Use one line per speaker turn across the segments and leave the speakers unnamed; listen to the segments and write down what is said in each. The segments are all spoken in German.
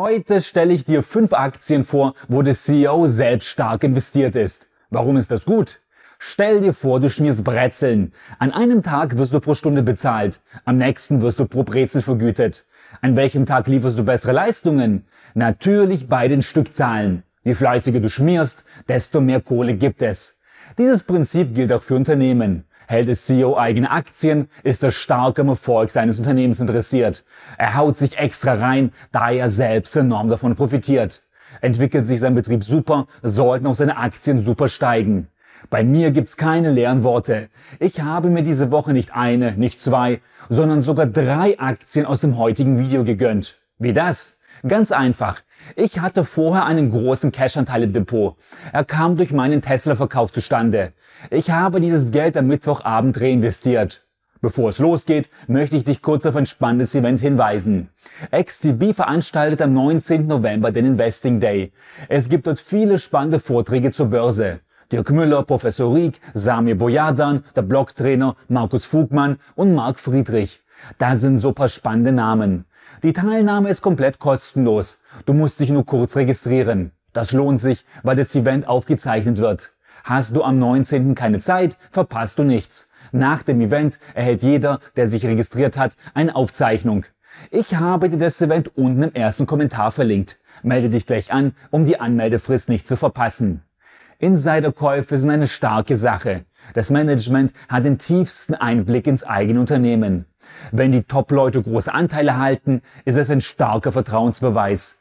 Heute stelle ich dir fünf Aktien vor, wo der CEO selbst stark investiert ist. Warum ist das gut? Stell dir vor, du schmierst Brezeln. An einem Tag wirst du pro Stunde bezahlt, am nächsten wirst du pro Brezel vergütet. An welchem Tag lieferst du bessere Leistungen? Natürlich bei den Stückzahlen. Je fleißiger du schmierst, desto mehr Kohle gibt es. Dieses Prinzip gilt auch für Unternehmen. Hält es CEO eigene Aktien, ist er stark am Erfolg seines Unternehmens interessiert. Er haut sich extra rein, da er selbst enorm davon profitiert. Entwickelt sich sein Betrieb super, sollten auch seine Aktien super steigen. Bei mir gibt's keine leeren Worte. Ich habe mir diese Woche nicht eine, nicht zwei, sondern sogar drei Aktien aus dem heutigen Video gegönnt. Wie das? Ganz einfach. Ich hatte vorher einen großen Cash-Anteil im Depot. Er kam durch meinen Tesla-Verkauf zustande. Ich habe dieses Geld am Mittwochabend reinvestiert. Bevor es losgeht, möchte ich dich kurz auf ein spannendes Event hinweisen. XTB veranstaltet am 19. November den Investing Day. Es gibt dort viele spannende Vorträge zur Börse. Dirk Müller, Professor Rieck, Samir Boyadan, der Blogtrainer Markus Fugmann und Mark Friedrich. Da sind so paar spannende Namen. Die Teilnahme ist komplett kostenlos. Du musst dich nur kurz registrieren. Das lohnt sich, weil das Event aufgezeichnet wird. Hast du am 19. keine Zeit, verpasst du nichts. Nach dem Event erhält jeder, der sich registriert hat, eine Aufzeichnung. Ich habe dir das Event unten im ersten Kommentar verlinkt. Melde dich gleich an, um die Anmeldefrist nicht zu verpassen. Insiderkäufe sind eine starke Sache. Das Management hat den tiefsten Einblick ins eigene Unternehmen. Wenn die Top-Leute große Anteile halten, ist es ein starker Vertrauensbeweis.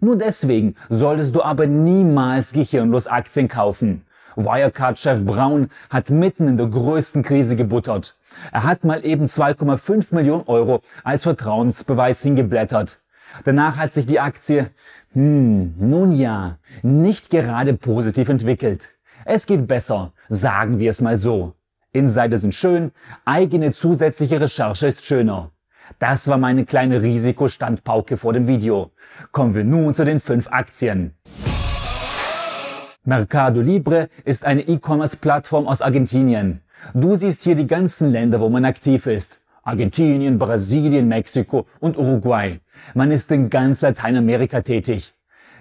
Nur deswegen solltest du aber niemals gehirnlos Aktien kaufen. Wirecard-Chef Braun hat mitten in der größten Krise gebuttert. Er hat mal eben 2,5 Millionen Euro als Vertrauensbeweis hingeblättert. Danach hat sich die Aktie, hm, nun ja, nicht gerade positiv entwickelt. Es geht besser, sagen wir es mal so. Insider sind schön, eigene zusätzliche Recherche ist schöner. Das war meine kleine Risikostandpauke vor dem Video. Kommen wir nun zu den fünf Aktien. Mercado Libre ist eine E-Commerce-Plattform aus Argentinien. Du siehst hier die ganzen Länder, wo man aktiv ist. Argentinien, Brasilien, Mexiko und Uruguay. Man ist in ganz Lateinamerika tätig.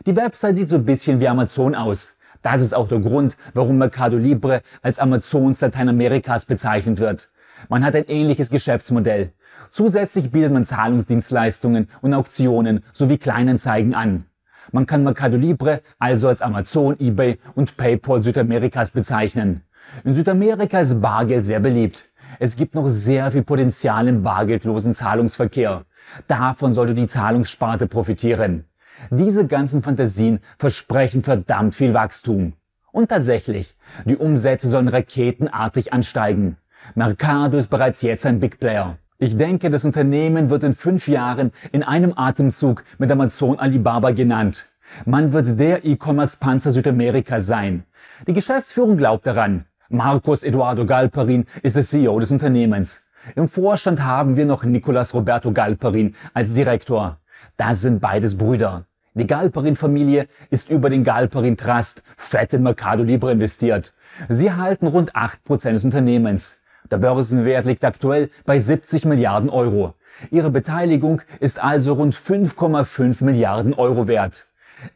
Die Website sieht so ein bisschen wie Amazon aus. Das ist auch der Grund, warum Mercado Libre als Amazons Lateinamerikas bezeichnet wird. Man hat ein ähnliches Geschäftsmodell. Zusätzlich bietet man Zahlungsdienstleistungen und Auktionen sowie Kleinanzeigen an. Man kann Mercado Libre also als Amazon, eBay und PayPal Südamerikas bezeichnen. In Südamerika ist Bargeld sehr beliebt. Es gibt noch sehr viel Potenzial im bargeldlosen Zahlungsverkehr. Davon sollte die Zahlungssparte profitieren. Diese ganzen Fantasien versprechen verdammt viel Wachstum. Und tatsächlich, die Umsätze sollen raketenartig ansteigen. Mercado ist bereits jetzt ein Big Player. Ich denke, das Unternehmen wird in fünf Jahren in einem Atemzug mit Amazon Alibaba genannt. Man wird der E-Commerce-Panzer Südamerika sein. Die Geschäftsführung glaubt daran. Marcos Eduardo Galperin ist der CEO des Unternehmens. Im Vorstand haben wir noch Nicolas Roberto Galperin als Direktor. Das sind beides Brüder. Die Galperin-Familie ist über den Galperin-Trust fett in Mercado Libre investiert. Sie erhalten rund 8% des Unternehmens. Der Börsenwert liegt aktuell bei 70 Milliarden Euro. Ihre Beteiligung ist also rund 5,5 Milliarden Euro wert.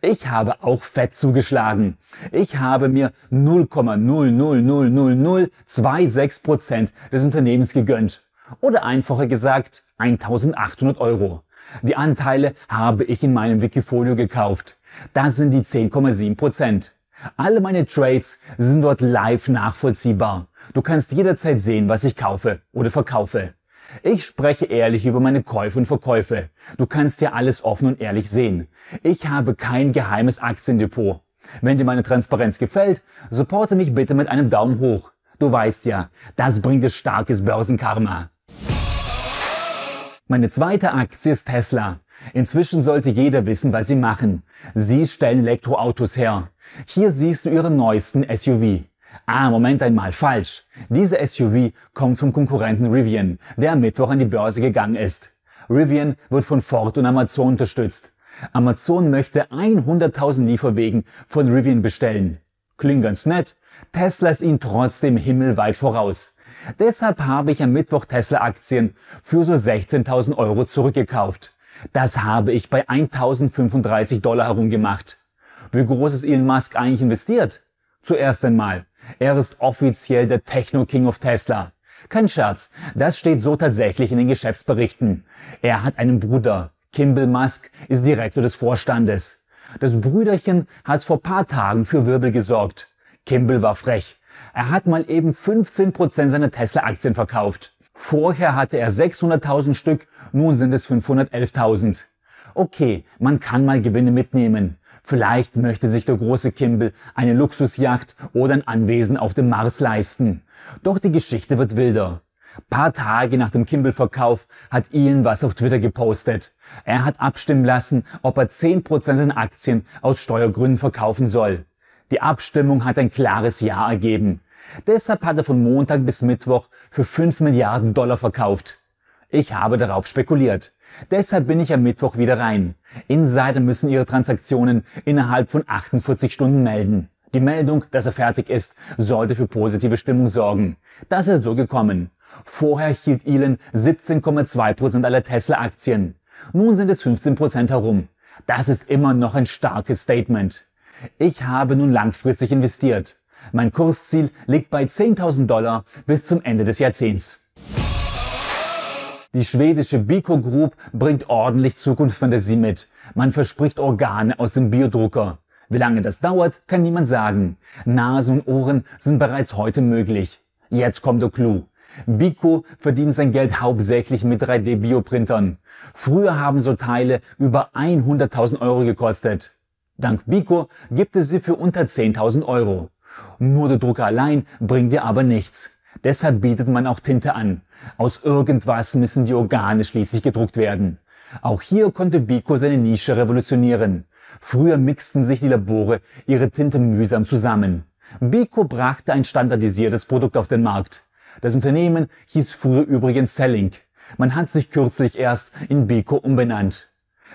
Ich habe auch fett zugeschlagen. Ich habe mir 0,0000026% des Unternehmens gegönnt. Oder einfacher gesagt 1800 Euro. Die Anteile habe ich in meinem Wikifolio gekauft. Das sind die 10,7 Alle meine Trades sind dort live nachvollziehbar. Du kannst jederzeit sehen, was ich kaufe oder verkaufe. Ich spreche ehrlich über meine Käufe und Verkäufe. Du kannst ja alles offen und ehrlich sehen. Ich habe kein geheimes Aktiendepot. Wenn dir meine Transparenz gefällt, supporte mich bitte mit einem Daumen hoch. Du weißt ja, das bringt es starkes Börsenkarma. Meine zweite Aktie ist Tesla. Inzwischen sollte jeder wissen, was sie machen. Sie stellen Elektroautos her. Hier siehst du ihren neuesten SUV. Ah, Moment einmal, falsch. Diese SUV kommt vom Konkurrenten Rivian, der am Mittwoch an die Börse gegangen ist. Rivian wird von Ford und Amazon unterstützt. Amazon möchte 100.000 Lieferwegen von Rivian bestellen. Klingt ganz nett. Tesla ist ihnen trotzdem himmelweit voraus. Deshalb habe ich am Mittwoch Tesla-Aktien für so 16.000 Euro zurückgekauft. Das habe ich bei 1.035 Dollar herumgemacht. Wie groß ist Elon Musk eigentlich investiert? Zuerst einmal, er ist offiziell der Techno-King of Tesla. Kein Scherz, das steht so tatsächlich in den Geschäftsberichten. Er hat einen Bruder. Kimball Musk ist Direktor des Vorstandes. Das Brüderchen hat vor paar Tagen für Wirbel gesorgt. Kimball war frech. Er hat mal eben 15% seiner Tesla-Aktien verkauft. Vorher hatte er 600.000 Stück, nun sind es 511.000. Okay, man kann mal Gewinne mitnehmen. Vielleicht möchte sich der große Kimball eine Luxusjacht oder ein Anwesen auf dem Mars leisten. Doch die Geschichte wird wilder. Paar Tage nach dem Kimball-Verkauf hat Ian was auf Twitter gepostet. Er hat abstimmen lassen, ob er 10% seiner Aktien aus Steuergründen verkaufen soll. Die Abstimmung hat ein klares Ja ergeben. Deshalb hat er von Montag bis Mittwoch für 5 Milliarden Dollar verkauft. Ich habe darauf spekuliert. Deshalb bin ich am Mittwoch wieder rein. Insider müssen ihre Transaktionen innerhalb von 48 Stunden melden. Die Meldung, dass er fertig ist, sollte für positive Stimmung sorgen. Das ist so gekommen. Vorher hielt Elon 17,2% aller Tesla-Aktien. Nun sind es 15% herum. Das ist immer noch ein starkes Statement. Ich habe nun langfristig investiert. Mein Kursziel liegt bei 10.000 Dollar bis zum Ende des Jahrzehnts. Die schwedische Biko Group bringt ordentlich Zukunftsfantasie mit. Man verspricht Organe aus dem Biodrucker. Wie lange das dauert, kann niemand sagen. Nase und Ohren sind bereits heute möglich. Jetzt kommt der Clou. Biko verdient sein Geld hauptsächlich mit 3D-Bioprintern. Früher haben so Teile über 100.000 Euro gekostet. Dank Bico gibt es sie für unter 10.000 Euro. Nur der Drucker allein bringt dir aber nichts. Deshalb bietet man auch Tinte an. Aus irgendwas müssen die Organe schließlich gedruckt werden. Auch hier konnte Bico seine Nische revolutionieren. Früher mixten sich die Labore ihre Tinte mühsam zusammen. Bico brachte ein standardisiertes Produkt auf den Markt. Das Unternehmen hieß früher übrigens Selling. Man hat sich kürzlich erst in Bico umbenannt.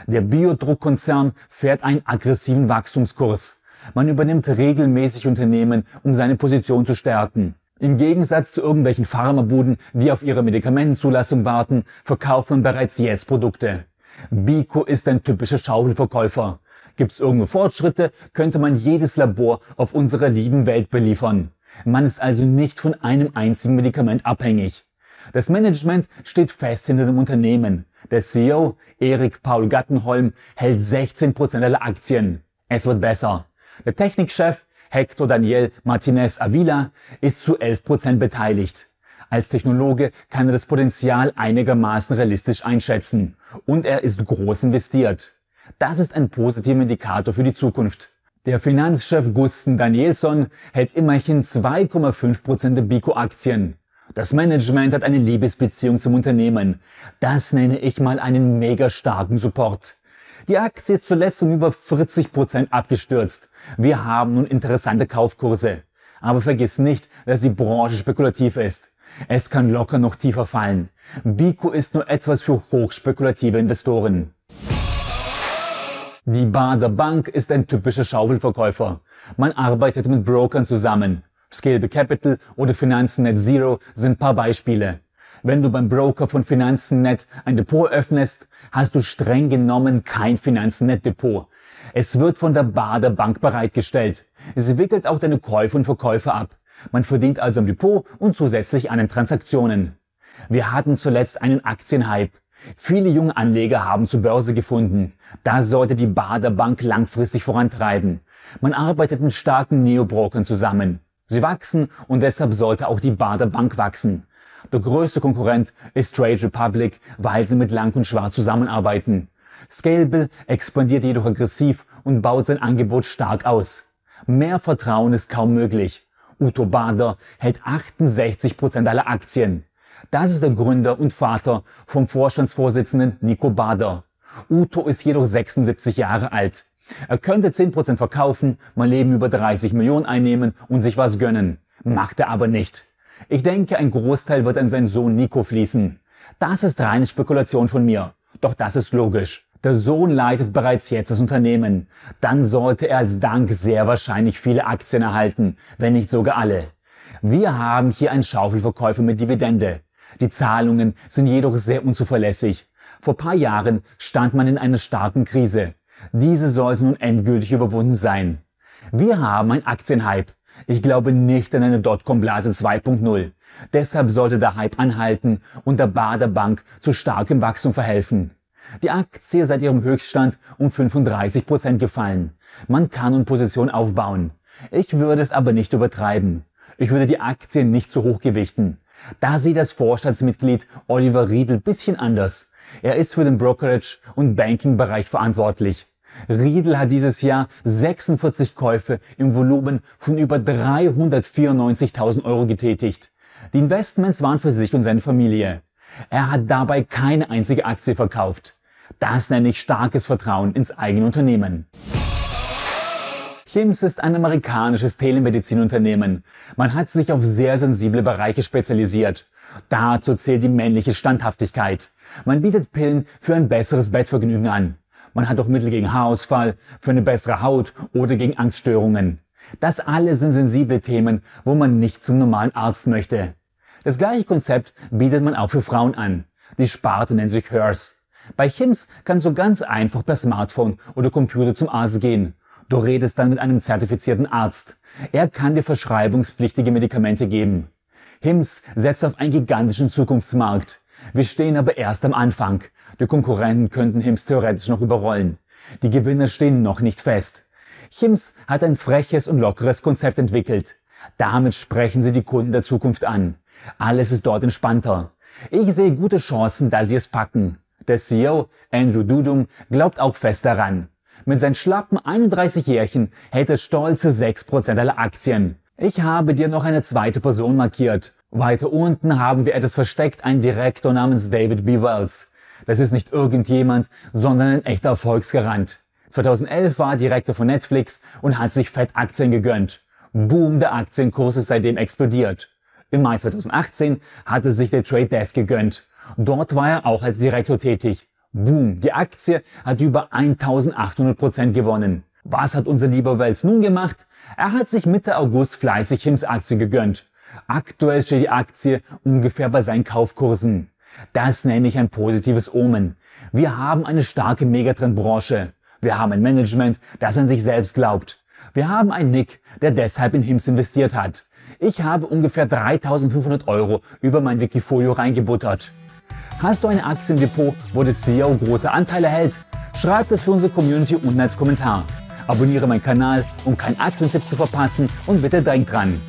Der Biodruckkonzern fährt einen aggressiven Wachstumskurs. Man übernimmt regelmäßig Unternehmen, um seine Position zu stärken. Im Gegensatz zu irgendwelchen Pharmabuden, die auf ihre Medikamentenzulassung warten, verkauft man bereits jetzt Produkte. Bico ist ein typischer Schaufelverkäufer. Gibt's irgendwo Fortschritte, könnte man jedes Labor auf unserer lieben Welt beliefern. Man ist also nicht von einem einzigen Medikament abhängig. Das Management steht fest hinter dem Unternehmen. Der CEO, Erik Paul Gattenholm, hält 16% aller Aktien. Es wird besser. Der Technikchef, Hector Daniel Martinez Avila, ist zu 11% beteiligt. Als Technologe kann er das Potenzial einigermaßen realistisch einschätzen. Und er ist groß investiert. Das ist ein positiver Indikator für die Zukunft. Der Finanzchef Gusten Danielson hält immerhin 2,5% der Bico-Aktien. Das Management hat eine Liebesbeziehung zum Unternehmen. Das nenne ich mal einen mega starken Support. Die Aktie ist zuletzt um über 40% Prozent abgestürzt. Wir haben nun interessante Kaufkurse. Aber vergiss nicht, dass die Branche spekulativ ist. Es kann locker noch tiefer fallen. Biko ist nur etwas für hochspekulative Investoren. Die Bader Bank ist ein typischer Schaufelverkäufer. Man arbeitet mit Brokern zusammen. Scalable Capital oder Finanzen Net Zero sind paar Beispiele. Wenn du beim Broker von Finanzen.net ein Depot öffnest, hast du streng genommen kein Finanzen.net Depot. Es wird von der Bader Bank bereitgestellt. Sie wickelt auch deine Käufe und Verkäufe ab. Man verdient also am Depot und zusätzlich an den Transaktionen. Wir hatten zuletzt einen Aktienhype. Viele junge Anleger haben zur Börse gefunden. Das sollte die Bader Bank langfristig vorantreiben. Man arbeitet mit starken Neobrokern zusammen. Sie wachsen und deshalb sollte auch die Bader Bank wachsen. Der größte Konkurrent ist Trade Republic, weil sie mit Lang und Schwarz zusammenarbeiten. Scalable expandiert jedoch aggressiv und baut sein Angebot stark aus. Mehr Vertrauen ist kaum möglich. Uto Bader hält 68% Prozent aller Aktien. Das ist der Gründer und Vater vom Vorstandsvorsitzenden Nico Bader. Uto ist jedoch 76 Jahre alt. Er könnte 10% verkaufen, mein Leben über 30 Millionen einnehmen und sich was gönnen. Macht er aber nicht. Ich denke, ein Großteil wird an seinen Sohn Nico fließen. Das ist reine Spekulation von mir. Doch das ist logisch. Der Sohn leitet bereits jetzt das Unternehmen. Dann sollte er als Dank sehr wahrscheinlich viele Aktien erhalten, wenn nicht sogar alle. Wir haben hier einen Schaufelverkäufer mit Dividende. Die Zahlungen sind jedoch sehr unzuverlässig. Vor paar Jahren stand man in einer starken Krise. Diese sollte nun endgültig überwunden sein. Wir haben ein Aktienhype. Ich glaube nicht an eine Dotcom-Blase 2.0. Deshalb sollte der Hype anhalten und der Baderbank zu starkem Wachstum verhelfen. Die Aktie seit ihrem Höchststand um 35% Prozent gefallen. Man kann nun Position aufbauen. Ich würde es aber nicht übertreiben. Ich würde die Aktien nicht zu hoch gewichten. Da sieht das Vorstandsmitglied Oliver Riedel bisschen anders. Er ist für den Brokerage- und Banking-Bereich verantwortlich Riedel hat dieses Jahr 46 Käufe im Volumen von über 394.000 Euro getätigt. Die Investments waren für sich und seine Familie. Er hat dabei keine einzige Aktie verkauft. Das nenne ich starkes Vertrauen ins eigene Unternehmen. Hims ist ein amerikanisches Telemedizinunternehmen. Man hat sich auf sehr sensible Bereiche spezialisiert. Dazu zählt die männliche Standhaftigkeit. Man bietet Pillen für ein besseres Bettvergnügen an. Man hat auch Mittel gegen Haarausfall, für eine bessere Haut oder gegen Angststörungen. Das alles sind sensible Themen, wo man nicht zum normalen Arzt möchte. Das gleiche Konzept bietet man auch für Frauen an. Die Sparte nennt sich HERS. Bei Hims kannst du ganz einfach per Smartphone oder Computer zum Arzt gehen. Du redest dann mit einem zertifizierten Arzt. Er kann dir verschreibungspflichtige Medikamente geben. HIMS setzt auf einen gigantischen Zukunftsmarkt. Wir stehen aber erst am Anfang. Die Konkurrenten könnten Hims theoretisch noch überrollen. Die Gewinner stehen noch nicht fest. Hims hat ein freches und lockeres Konzept entwickelt. Damit sprechen sie die Kunden der Zukunft an. Alles ist dort entspannter. Ich sehe gute Chancen, dass sie es packen. Der CEO, Andrew Dudum, glaubt auch fest daran. Mit seinen schlappen 31 Jährchen hält er stolze 6% aller Aktien. Ich habe dir noch eine zweite Person markiert weiter unten haben wir etwas versteckt, ein Direktor namens David B. Wells. Das ist nicht irgendjemand, sondern ein echter Erfolgsgarant. 2011 war er Direktor von Netflix und hat sich Fettaktien gegönnt. Boom, der Aktienkurs ist seitdem explodiert. Im Mai 2018 hatte sich der Trade Desk gegönnt. Dort war er auch als Direktor tätig. Boom, die Aktie hat über 1800 Prozent gewonnen. Was hat unser lieber Wells nun gemacht? Er hat sich Mitte August fleißig Hims Aktie gegönnt. Aktuell steht die Aktie ungefähr bei seinen Kaufkursen. Das nenne ich ein positives Omen. Wir haben eine starke Megatrendbranche. Wir haben ein Management, das an sich selbst glaubt. Wir haben einen Nick, der deshalb in HIMS investiert hat. Ich habe ungefähr 3500 Euro über mein Wikifolio reingebuttert. Hast du ein Aktiendepot, wo das CEO große Anteile hält? Schreib das für unsere Community unten als Kommentar. Abonniere meinen Kanal, um keinen Aktientipp zu verpassen und bitte denk dran.